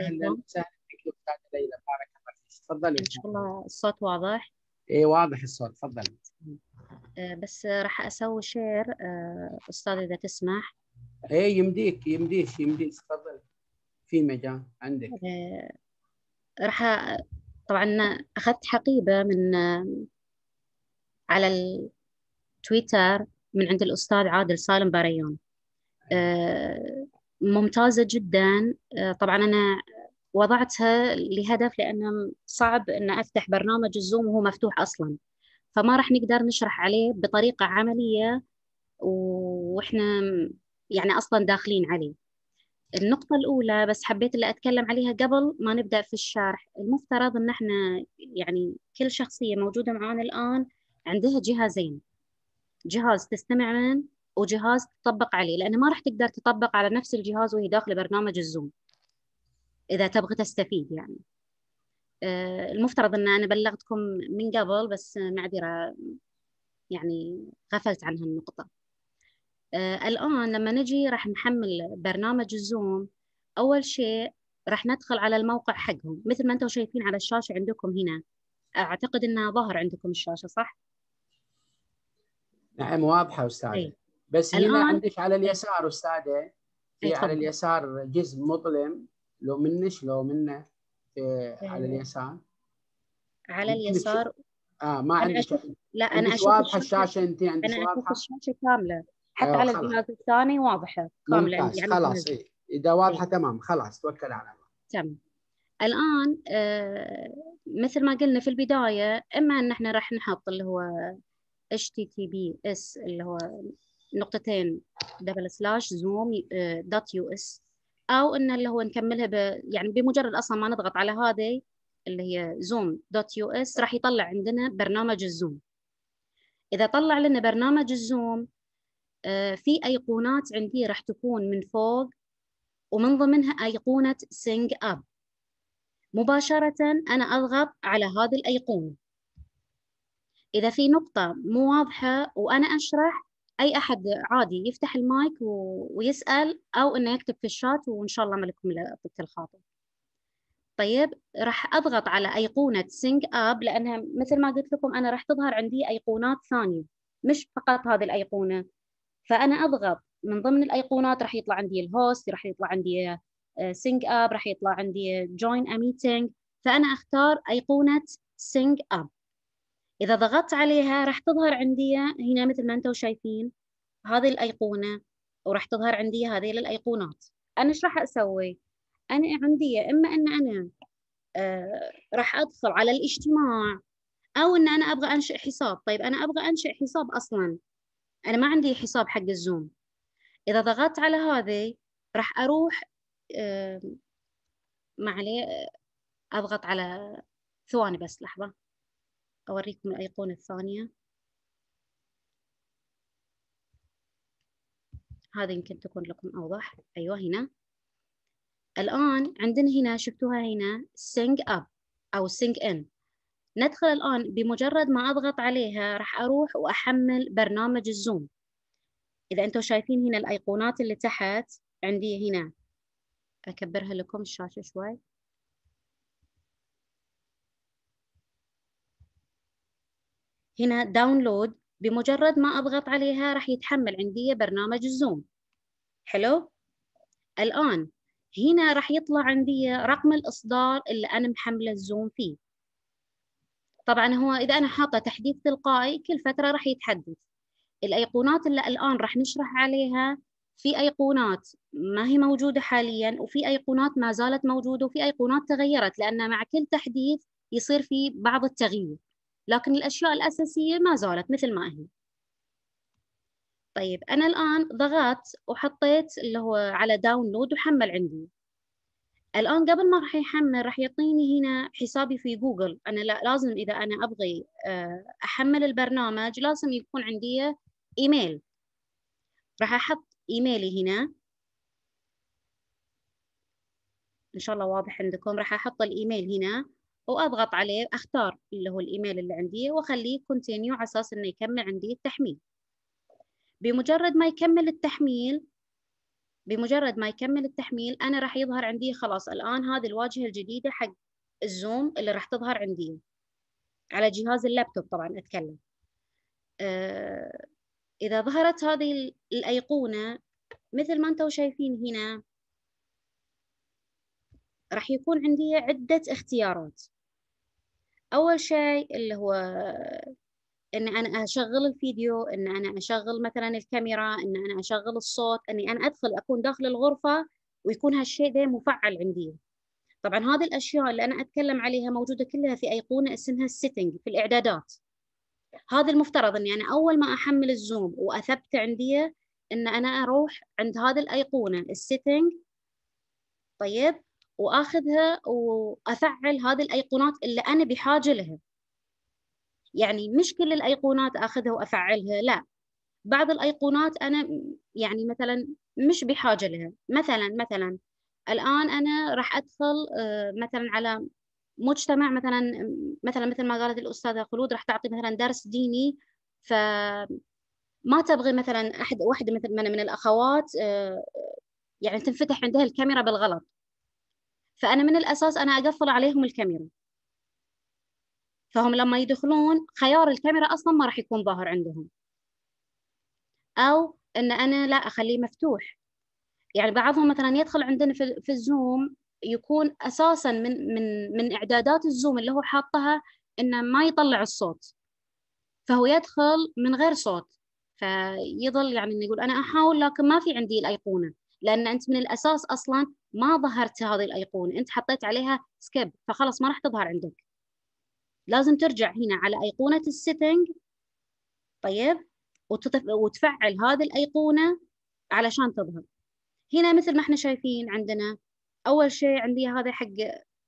اهلا وسهلا ليلى بارك الله فيك تفضلي ان شاء الله الصوت واضح اي واضح الصوت تفضلي آه، بس راح اسوي شير آه، استاذ اذا تسمح اي يمديك يمديك يمديك تفضل في مجال عندك آه، راح طبعا اخذت حقيبه من على التويتر من عند الاستاذ عادل سالم باريون ممتازة جدا آه، طبعا أنا وضعتها لهدف لأنه صعب أن أفتح برنامج الزوم وهو مفتوح أصلا فما راح نقدر نشرح عليه بطريقة عملية وإحنا يعني أصلا داخلين عليه النقطة الأولى بس حبيت اللي أتكلم عليها قبل ما نبدأ في الشرح المفترض أن احنا يعني كل شخصية موجودة معانا الآن عندها جهازين جهاز تستمع من وجهاز تطبق عليه لأن ما راح تقدر تطبق على نفس الجهاز وهي داخل برنامج الزوم إذا تبغى تستفيد يعني آه، المفترض أن أنا بلغتكم من قبل بس معذرة يعني غفلت عن هالنقطة آه، الآن لما نجي راح نحمل برنامج الزوم أول شيء راح ندخل على الموقع حقهم مثل ما أنتم شايفين على الشاشة عندكم هنا أعتقد أنها ظهر عندكم الشاشة صح؟ نعم واضحة أستاذة إيه. بس هنا عندك على اليسار استاذه في على اليسار جزء مظلم لو منش لو منه آه، على إيه. اليسار على اليسار اه ما عندك أشوف... لا انا اشوف واضحه الشاشه انت عندك انا اشوف الشاشه كامله حتى أيوة على الجهاز الثاني واضحه كامله يعني خلاص إيه. اذا واضحه إيه. تمام خلاص توكل على الله تمام الان آه مثل ما قلنا في البدايه اما ان احنا راح نحط اللي هو اتش تي تي بي اس اللي هو نقطتين دبل سلاش زوم دوت يو اس او ان اللي هو نكملها ب يعني بمجرد اصلا ما نضغط على هذه اللي هي زوم دوت يو اس راح يطلع عندنا برنامج الزوم اذا طلع لنا برنامج الزوم آه، في ايقونات عندي راح تكون من فوق ومن ضمنها ايقونه سينج اب مباشره انا اضغط على هذه الايقونه اذا في نقطه مو واضحه وانا اشرح اي احد عادي يفتح المايك و... ويسال او انه يكتب في الشات وان شاء الله ملكم لطفت الخاطر طيب راح اضغط على ايقونه سينج اب لانها مثل ما قلت لكم انا راح تظهر عندي ايقونات ثانيه مش فقط هذه الايقونه فانا اضغط من ضمن الايقونات راح يطلع عندي الهوست راح يطلع عندي سينج آه، اب راح يطلع عندي جوين ا فانا اختار ايقونه سينج اب إذا ضغطت عليها راح تظهر عندي هنا مثل ما أنتم شايفين هذه الأيقونة وراح تظهر عندي هذه الأيقونات أنا إيش راح أسوي؟ أنا عندي إما أن أنا آه، راح أدخل على الاجتماع أو أن أنا أبغى أنشئ حساب طيب أنا أبغى أنشئ حساب أصلاً أنا ما عندي حساب حق الزوم إذا ضغطت على هذه راح أروح معلي آه، أضغط على ثواني بس لحظة أوريكم الأيقونة الثانية هذا يمكن تكون لكم أوضح أيوة هنا الآن عندنا هنا شفتوها هنا sing up أو sing in ندخل الآن بمجرد ما أضغط عليها راح أروح وأحمل برنامج الزوم إذا أنتم شايفين هنا الأيقونات اللي تحت عندي هنا أكبرها لكم الشاشة شوي هنا داونلود بمجرد ما أضغط عليها راح يتحمل عندي برنامج الزوم حلو الآن هنا راح يطلع عندي رقم الإصدار اللي أنا محملة الزوم فيه طبعا هو إذا أنا حاطة تحديث تلقائي كل فترة راح يتحدث الأيقونات اللي الآن راح نشرح عليها في أيقونات ما هي موجودة حاليا وفي أيقونات ما زالت موجودة وفي أيقونات تغيرت لأن مع كل تحديث يصير في بعض التغيير لكن الأشياء الأساسية ما زالت مثل ما هي طيب أنا الآن ضغطت وحطيت اللي هو على داونلود وحمل عندي الآن قبل ما راح يحمل راح يعطيني هنا حسابي في جوجل أنا لا لازم إذا أنا أبغي آه، أحمل البرنامج لازم يكون عندي إيميل راح أحط إيميلي هنا إن شاء الله واضح عندكم راح أحط الإيميل هنا واضغط عليه اختار اللي هو الايميل اللي عندي واخليه كونتينيو على اساس انه يكمل عندي التحميل بمجرد ما يكمل التحميل بمجرد ما يكمل التحميل انا راح يظهر عندي خلاص الان هذه الواجهه الجديده حق الزوم اللي راح تظهر عندي على جهاز اللابتوب طبعا اتكلم أه اذا ظهرت هذه الايقونه مثل ما انتم شايفين هنا راح يكون عندي عده اختيارات أول شيء اللي هو إن أنا أشغل الفيديو إن أنا أشغل مثلا الكاميرا إن أنا أشغل الصوت إني أنا أدخل أكون داخل الغرفة ويكون هالشيء ده مفعل عندي طبعا هذه الأشياء اللي أنا أتكلم عليها موجودة كلها في أيقونة اسمها السيتنج في الإعدادات هذا المفترض إني أنا أول ما أحمل الزوم وأثبت عندي إن أنا أروح عند هذه الأيقونة السيتنج طيب واخذها وافعل هذه الايقونات اللي انا بحاجه لها يعني مش كل الايقونات اخذها وافعلها لا بعض الايقونات انا يعني مثلا مش بحاجه لها مثلا مثلا الان انا راح ادخل آه، مثلا على مجتمع مثلا مثلا مثل ما قالت الاستاذه خلود راح تعطي مثلا درس ديني ف ما تبغي مثلا احد واحده مثل من, من الاخوات آه، يعني تنفتح عندها الكاميرا بالغلط فانا من الاساس انا اقفل عليهم الكاميرا فهم لما يدخلون خيار الكاميرا اصلا ما راح يكون ظاهر عندهم او ان انا لا اخليه مفتوح يعني بعضهم مثلا يدخل عندنا في, في الزوم يكون اساسا من من من اعدادات الزوم اللي هو حاطها انه ما يطلع الصوت فهو يدخل من غير صوت فيظل يعني يقول انا احاول لكن ما في عندي الايقونه لان انت من الاساس اصلا ما ظهرت هذه الايقونه انت حطيت عليها سكيب فخلاص ما راح تظهر عندك لازم ترجع هنا على ايقونه السيتنج طيب وتفعل هذه الايقونه علشان تظهر هنا مثل ما احنا شايفين عندنا اول شيء عندي هذا حق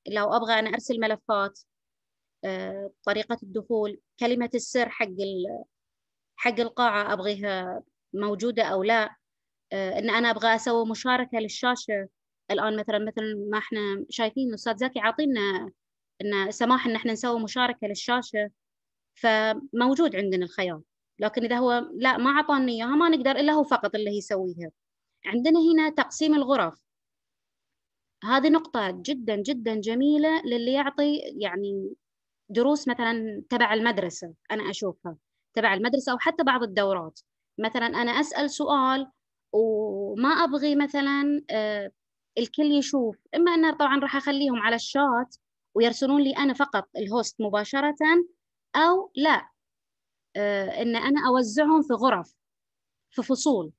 لو ابغى انا ارسل ملفات آه، طريقه الدخول كلمه السر حق حق القاعه ابغيها موجوده او لا آه، ان انا ابغى اسوي مشاركه للشاشه الان مثلا مثل ما احنا شايفين الاستاذ زكي عاطينا ان سماح ان احنا نسوي مشاركه للشاشه فموجود عندنا الخيار لكن اذا هو لا ما اعطاني اياها ما نقدر الا هو فقط اللي يسويها عندنا هنا تقسيم الغرف هذه نقطة جدا جدا جميلة للي يعطي يعني دروس مثلا تبع المدرسة أنا أشوفها تبع المدرسة أو حتى بعض الدورات مثلا أنا أسأل سؤال وما ابغي مثلا آه، الكل يشوف اما انا طبعا راح اخليهم على الشات ويرسلون لي انا فقط الهوست مباشره او لا آه، ان انا اوزعهم في غرف في فصول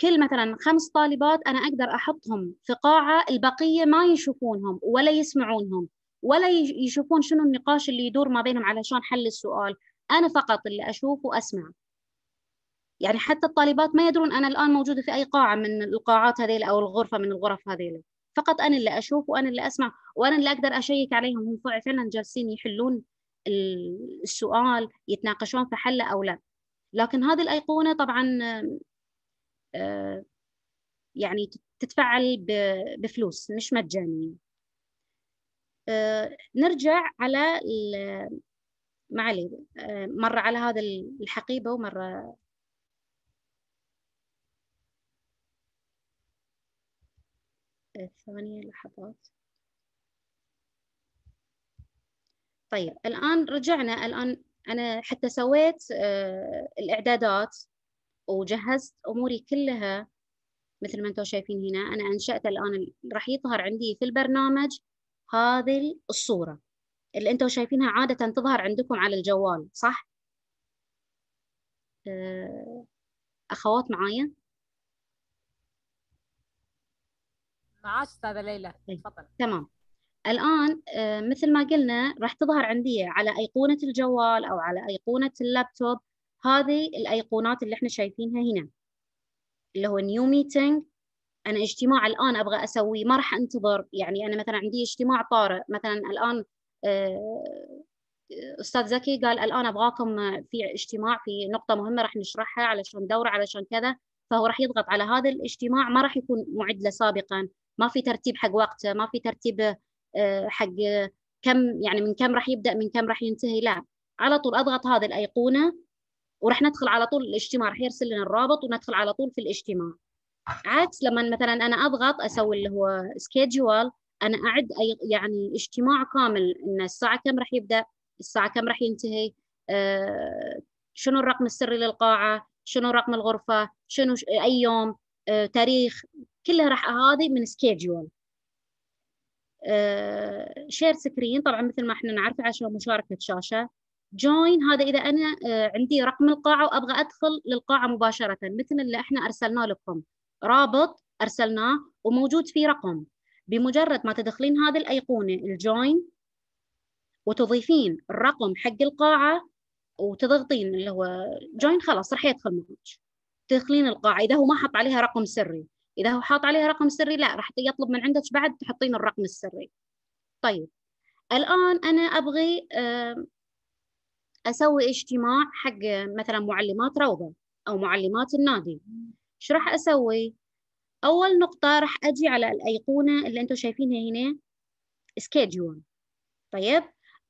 كل مثلا خمس طالبات انا اقدر احطهم في قاعه البقيه ما يشوفونهم ولا يسمعونهم ولا يشوفون شنو النقاش اللي يدور ما بينهم علشان حل السؤال انا فقط اللي اشوف واسمع يعني حتى الطالبات ما يدرون أنا الآن موجودة في أي قاعة من القاعات هذيل أو الغرفة من الغرف هذيل فقط أنا اللي أشوف وأنا اللي أسمع وأنا اللي أقدر أشيك عليهم هم فعلا جالسين يحلون السؤال يتناقشون في حله أو لا لكن هذه الأيقونة طبعا آه، يعني تتفعل بفلوس مش مجانية آه، نرجع على معلي آه، مرة على هذا الحقيبة ومرة ثانية لحظات طيب الآن رجعنا الآن أنا حتى سويت آه، الإعدادات وجهزت أموري كلها مثل ما أنتم شايفين هنا أنا أنشأت الآن راح يظهر عندي في البرنامج هذه الصورة اللي أنتم شايفينها عادة تظهر عندكم على الجوال صح؟ آه، أخوات معايا معاش استاذه ليلى طيب، تفضل تمام الان آه، مثل ما قلنا راح تظهر عندي على ايقونه الجوال او على ايقونه اللابتوب هذه الايقونات اللي احنا شايفينها هنا اللي هو نيو ميتنج انا اجتماع الان ابغى اسويه ما راح انتظر يعني انا مثلا عندي اجتماع طارئ مثلا الان آه، آه، استاذ زكي قال الان ابغاكم في اجتماع في نقطه مهمه راح نشرحها علشان دوره علشان كذا فهو راح يضغط على هذا الاجتماع ما راح يكون معد له سابقا ما في ترتيب حق وقته ما في ترتيب آه، حق كم يعني من كم راح يبدا من كم راح ينتهي لا على طول اضغط هذه الايقونه وراح ندخل على طول الاجتماع راح يرسل لنا الرابط وندخل على طول في الاجتماع عكس لما مثلا انا اضغط اسوي اللي هو سكيدجول انا اعد يعني اجتماع كامل ان الساعه كم راح يبدا الساعه كم راح ينتهي آه، شنو الرقم السري للقاعه شنو رقم الغرفه شنو اي يوم آه، تاريخ كلها راح هذه من سكيدجول شير سكرين طبعا مثل ما احنا نعرف عشان مشاركه شاشه جوين هذا اذا انا آه، عندي رقم القاعه وابغى ادخل للقاعه مباشره مثل اللي احنا ارسلناه لكم رابط ارسلناه وموجود فيه رقم بمجرد ما تدخلين هذه الايقونه الجوين وتضيفين الرقم حق القاعه وتضغطين اللي هو جوين خلاص راح يدخل معك القاعة القاعده هو ما حط عليها رقم سري اذا هو حاط عليها رقم سري لا راح يطلب من عندك بعد تحطين الرقم السري طيب الان انا ابغي اسوي اجتماع حق مثلا معلمات روضه او معلمات النادي ايش راح اسوي اول نقطه راح اجي على الايقونه اللي انتم شايفينها هنا سكيدجول طيب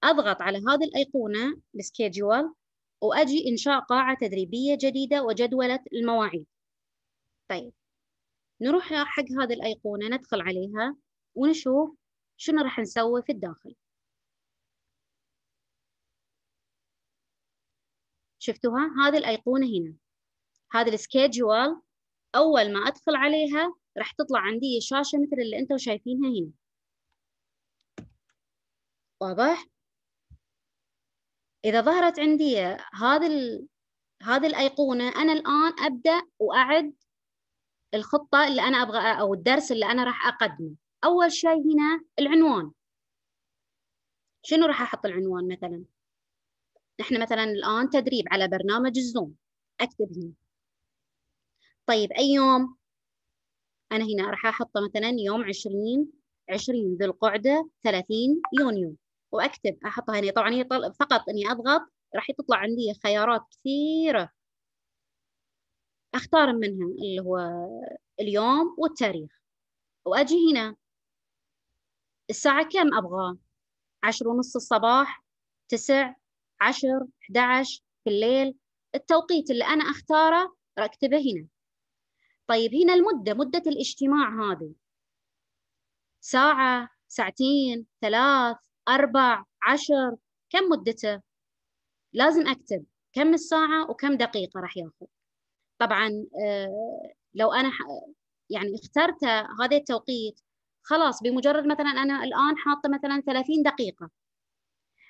اضغط على هذه الايقونه السكيدجول وأجي إنشاء قاعة تدريبية جديدة وجدولة المواعيد طيب نروح حق هذه الأيقونة ندخل عليها ونشوف شنو راح نسوي في الداخل شفتوها هذه الأيقونة هنا هذا السكيدجوال أول ما أدخل عليها راح تطلع عندي شاشة مثل اللي أنتم شايفينها هنا واضح؟ اذا ظهرت عندي هذا ال... هذه الايقونه انا الان ابدا واعد الخطه اللي انا ابغى او الدرس اللي انا راح اقدمه اول شيء هنا العنوان شنو راح احط العنوان مثلا نحن مثلا الان تدريب على برنامج الزوم اكتب هنا طيب اي يوم انا هنا راح احطه مثلا يوم 20 20 ذو القعده 30 يونيو واكتب احطها هنا طبعا هي فقط اني اضغط راح تطلع عندي خيارات كثيره اختار منها اللي هو اليوم والتاريخ واجي هنا الساعه كم ابغى عشر ونص الصباح تسع عشر 11 في الليل التوقيت اللي انا اختاره اكتبه هنا طيب هنا المده مده الاجتماع هذه ساعه ساعتين ثلاث أربع عشر كم مدته؟ لازم أكتب كم الساعة وكم دقيقة راح ياخذ طبعا آه، لو أنا يعني اخترت هذا التوقيت خلاص بمجرد مثلا أنا الآن حاطة مثلا 30 دقيقة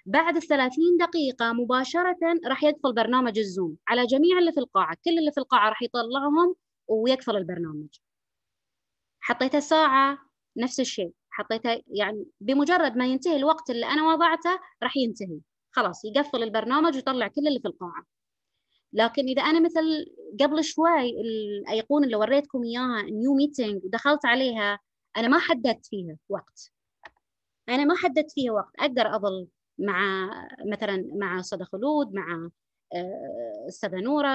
بعد ال 30 دقيقة مباشرة راح يدخل برنامج الزوم على جميع اللي في القاعة، كل اللي في القاعة راح يطلعهم ويقفل البرنامج. حطيته ساعة نفس الشيء. حطيتها يعني بمجرد ما ينتهي الوقت اللي انا وضعته راح ينتهي خلاص يقفل البرنامج ويطلع كل اللي في القاعه لكن اذا انا مثل قبل شوي الايقونه اللي وريتكم اياها نيو ميتنج ودخلت عليها انا ما حددت فيها وقت انا ما حددت فيها وقت اقدر اظل مع مثلا مع صدى خلود مع آه، استاذه نوره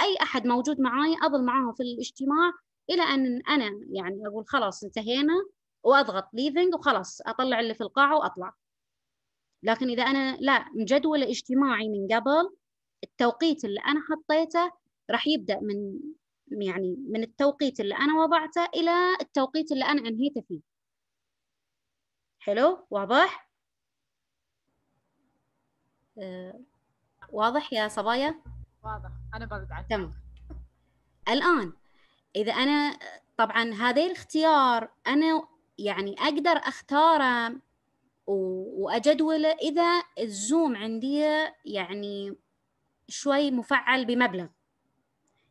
اي احد موجود معاي اظل معاهم في الاجتماع الى ان انا يعني اقول خلاص انتهينا واضغط ليفنج وخلاص اطلع اللي في القاعه واطلع لكن اذا انا لا مجدول اجتماعي من قبل التوقيت اللي انا حطيته راح يبدا من يعني من التوقيت اللي انا وضعته الى التوقيت اللي انا انهيته فيه حلو واضح أه واضح يا صبايا واضح انا برد تمام الان اذا انا طبعا هذا الاختيار انا يعني اقدر اختاره واجدوله اذا الزوم عندي يعني شوي مفعل بمبلغ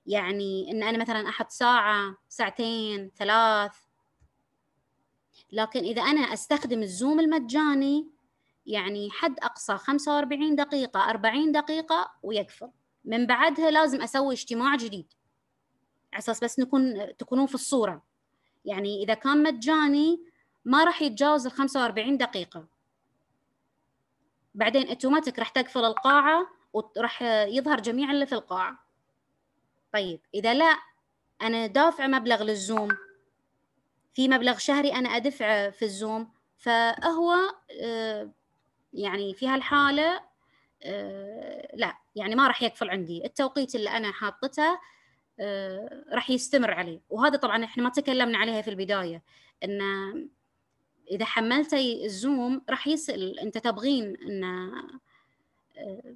يعني ان انا مثلا احط ساعه ساعتين ثلاث لكن اذا انا استخدم الزوم المجاني يعني حد اقصى 45 دقيقه 40 دقيقه ويقفل من بعدها لازم اسوي اجتماع جديد على اساس بس نكون تكونون في الصوره يعني إذا كان مجاني ما راح يتجاوز ال 45 دقيقة بعدين اوتوماتيك راح تقفل القاعة وراح يظهر جميع اللي في القاعة طيب إذا لا أنا دافعة مبلغ للزوم في مبلغ شهري أنا أدفعه في الزوم فهو آه، يعني في هالحالة آه، لا يعني ما راح يقفل عندي التوقيت اللي أنا حاطته آه، راح يستمر عليه وهذا طبعا احنا ما تكلمنا عليها في البدايه ان اذا حملتي الزوم راح يسال انت تبغين ان آه،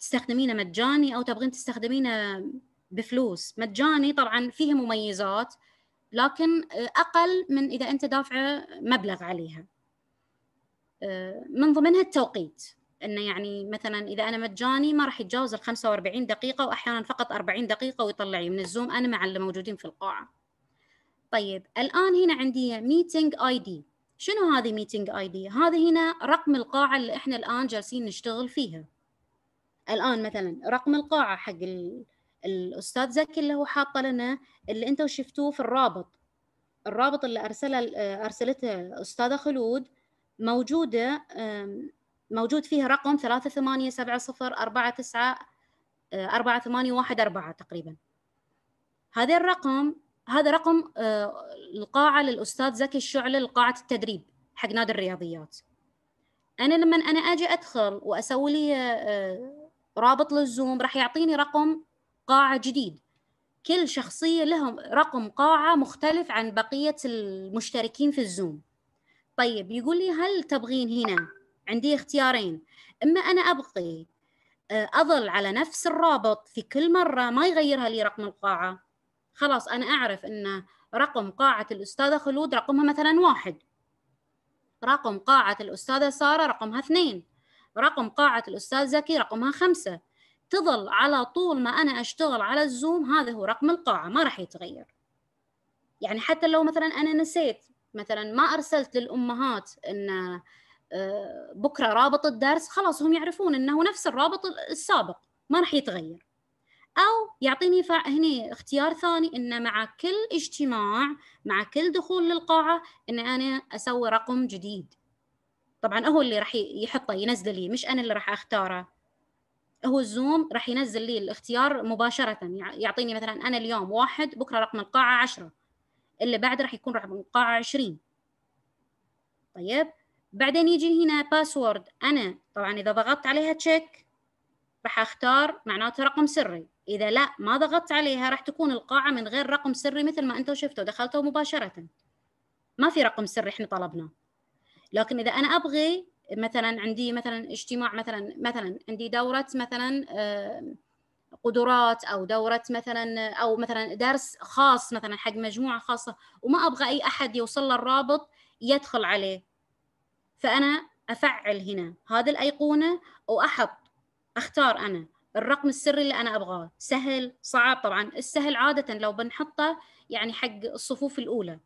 تستخدمينه مجاني او تبغين تستخدمينه بفلوس مجاني طبعا فيه مميزات لكن آه، اقل من اذا انت دافعه مبلغ عليها من ضمنها التوقيت انه يعني مثلا اذا انا مجاني ما راح يتجاوز ال 45 دقيقه واحيانا فقط 40 دقيقه ويطلعي من الزوم انا مع اللي موجودين في القاعه. طيب الان هنا عندي ميتنج اي دي شنو هذه ميتنج اي دي؟ هذه هنا رقم القاعه اللي احنا الان جالسين نشتغل فيها. الان مثلا رقم القاعه حق الاستاذ زكي اللي هو حاطه لنا اللي انتم شفتوه في الرابط الرابط اللي ارسله ارسلته استاذه خلود موجوده موجود فيها رقم ثلاثة ثمانية ثمانية سبعة صفر أربعة آه، أربعة تسعة واحد أربعة تقريبا هذا الرقم هذا رقم آه، القاعة للأستاذ زكي الشعلة لقاعة التدريب حق نادي الرياضيات أنا لما أنا أجي أدخل وأسوي لي آه، رابط للزوم راح يعطيني رقم قاعة جديد كل شخصية لهم رقم قاعة مختلف عن بقية المشتركين في الزوم طيب يقول لي هل تبغين هنا عندي اختيارين اما انا ابقي آه، اظل على نفس الرابط في كل مره ما يغيرها لي رقم القاعه خلاص انا اعرف ان رقم قاعه الاستاذه خلود رقمها مثلا واحد رقم قاعه الاستاذه ساره رقمها اثنين رقم قاعه الاستاذ زكي رقمها خمسه تظل على طول ما انا اشتغل على الزوم هذا هو رقم القاعه ما راح يتغير يعني حتى لو مثلا انا نسيت مثلا ما ارسلت للامهات ان آه، بكره رابط الدرس خلاص هم يعرفون انه نفس الرابط السابق ما راح يتغير او يعطيني فع- هنا اختيار ثاني ان مع كل اجتماع مع كل دخول للقاعه ان انا اسوي رقم جديد طبعا هو اللي راح يحطه ينزل لي مش انا اللي راح اختاره هو الزوم راح ينزل لي الاختيار مباشرة يعطيني مثلا أنا اليوم واحد بكرة رقم القاعة عشرة اللي بعد راح يكون رقم القاعة عشرين طيب بعدين يجي هنا باسورد أنا طبعا إذا ضغطت عليها تشيك راح أختار معناته رقم سري إذا لا ما ضغطت عليها راح تكون القاعة من غير رقم سري مثل ما أنتم شفتوا دخلتوا مباشرة ما في رقم سري إحنا طلبناه لكن إذا أنا أبغي مثلا عندي مثلا اجتماع مثلا مثلا عندي دورة مثلا آه، قدرات او دوره مثلا او مثلا درس خاص مثلا حق مجموعه خاصه وما ابغى اي احد يوصل له الرابط يدخل عليه فأنا أفعل هنا هذا الأيقونة وأحط أختار أنا الرقم السري اللي أنا أبغاه سهل صعب طبعا السهل عادة لو بنحطه يعني حق الصفوف الأولى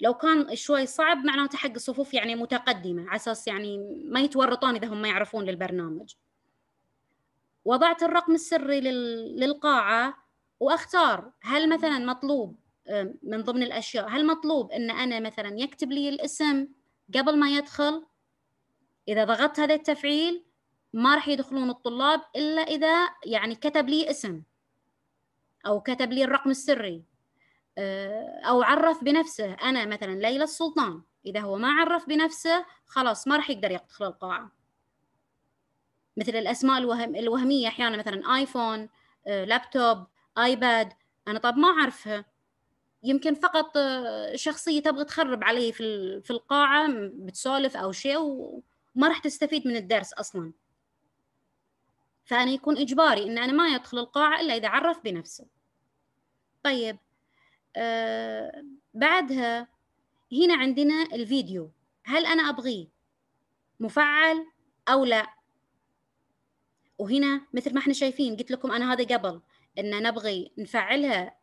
لو كان شوي صعب معناته حق الصفوف يعني متقدمة على أساس يعني ما يتورطون إذا هم ما يعرفون للبرنامج وضعت الرقم السري للقاعة وأختار هل مثلا مطلوب آه، من ضمن الأشياء هل مطلوب أن أنا مثلا يكتب لي الاسم قبل ما يدخل إذا ضغطت هذا التفعيل ما راح يدخلون الطلاب إلا إذا يعني كتب لي اسم أو كتب لي الرقم السري آه، أو عرف بنفسه أنا مثلا ليلى السلطان إذا هو ما عرف بنفسه خلاص ما راح يقدر يدخل القاعة مثل الأسماء الوهم الوهمية أحيانا مثلا آيفون آه، لابتوب آيباد أنا طب ما أعرفها يمكن فقط آه، شخصية تبغى تخرب عليه في في القاعة بتسولف أو شيء وما راح تستفيد من الدرس أصلا فأنا يكون إجباري إن أنا ما يدخل القاعة إلا إذا عرف بنفسه طيب آه بعدها هنا عندنا الفيديو هل أنا أبغيه مفعل أو لا وهنا مثل ما احنا شايفين قلت لكم أنا هذا قبل إن نبغي نفعلها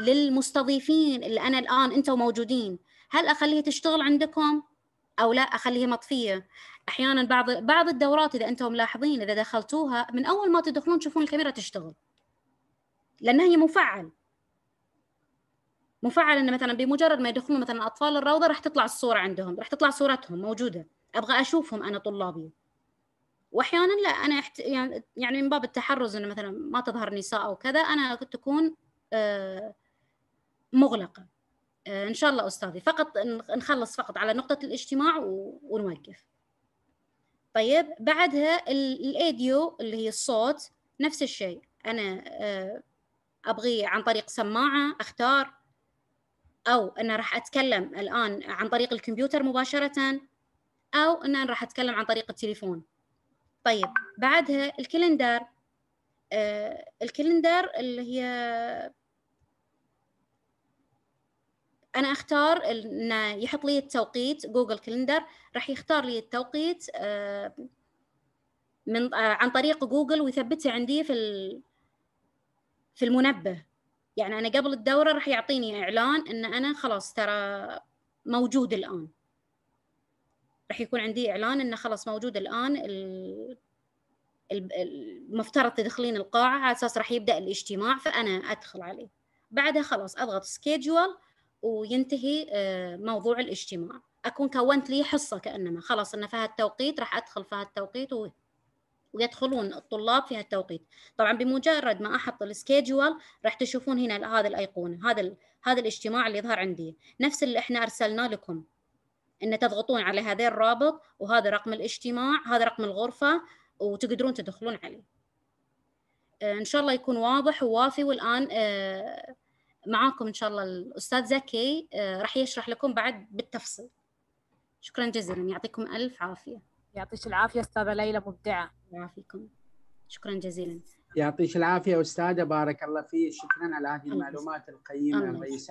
للمستضيفين اللي انا الان انتم موجودين هل اخليها تشتغل عندكم او لا اخليها مطفيه احيانا بعض بعض الدورات اذا انتم ملاحظين اذا دخلتوها من اول ما تدخلون تشوفون الكاميرا تشتغل لانها هي مفعل مفعل انه مثلا بمجرد ما يدخلون مثلا اطفال الروضه راح تطلع الصوره عندهم راح تطلع صورتهم موجوده ابغى اشوفهم انا طلابي واحيانا لا انا يعني،, يعني من باب التحرز انه مثلا ما تظهر نساء او كذا انا تكون آه، مغلقه آه، ان شاء الله استاذي فقط نخلص فقط على نقطه الاجتماع ونوقف طيب بعدها الايديو اللي هي الصوت نفس الشيء انا آه، ابغي عن طريق سماعه اختار او انا راح اتكلم الان عن طريق الكمبيوتر مباشره او ان انا راح اتكلم عن طريق التليفون طيب بعدها الكالندر آه، الكالندر اللي هي انا اختار انه يحط لي التوقيت جوجل كالندر راح يختار لي التوقيت آه، من آه، عن طريق جوجل ويثبته عندي في في المنبه يعني انا قبل الدوره راح يعطيني اعلان ان انا خلاص ترى موجود الان راح يكون عندي اعلان انه خلاص موجود الان المفترض تدخلين القاعة على أساس راح يبدأ الاجتماع فأنا أدخل عليه بعدها خلاص أضغط سكيدجول وينتهي آه، موضوع الاجتماع أكون كونت لي حصة كأنما خلاص أنه في هالتوقيت راح أدخل في هالتوقيت و... ويدخلون الطلاب في هالتوقيت طبعا بمجرد ما أحط السكيدجول راح تشوفون هنا هذا الأيقونة هذا ال... هذا الاجتماع اللي يظهر عندي نفس اللي احنا أرسلناه لكم ان تضغطون على هذا الرابط وهذا رقم الاجتماع هذا رقم الغرفة وتقدرون تدخلون عليه آه، ان شاء الله يكون واضح ووافي والان آه، معاكم ان شاء الله الاستاذ زكي آه، راح يشرح لكم بعد بالتفصيل شكرا جزيلا يعطيكم الف عافيه يعطيك العافيه استاذه ليلى مبدعه يعافيكم شكرا جزيلا يعطيك العافيه استاذه بارك الله فيك شكرا على هذه المعلومات القيمه الرئيسات